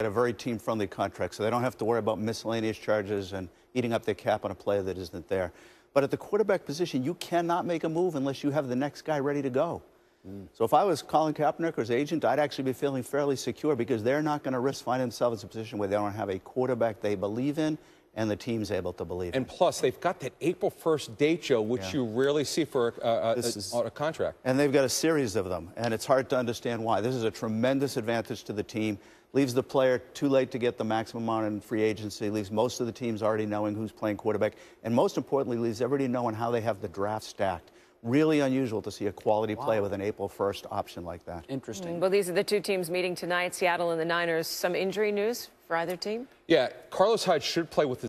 at a very team-friendly contract, so they don't have to worry about miscellaneous charges and eating up their cap on a player that isn't there. But at the quarterback position, you cannot make a move unless you have the next guy ready to go. Mm. So if I was Colin Kaepernick or his agent, I'd actually be feeling fairly secure because they're not going to risk finding themselves in a position where they don't have a quarterback they believe in and the team's able to believe. And it. plus, they've got that April 1st date, Joe, which yeah. you rarely see for a, a, a, is, a, contract. And they've got a series of them, and it's hard to understand why. This is a tremendous advantage to the team. Leaves the player too late to get the maximum amount in free agency. Leaves most of the teams already knowing who's playing quarterback, and most importantly, leaves everybody knowing how they have the draft stacked really unusual to see a quality wow. play with an April 1st option like that. Interesting. Mm, well, these are the two teams meeting tonight, Seattle and the Niners. Some injury news for either team? Yeah, Carlos Hyde should play with the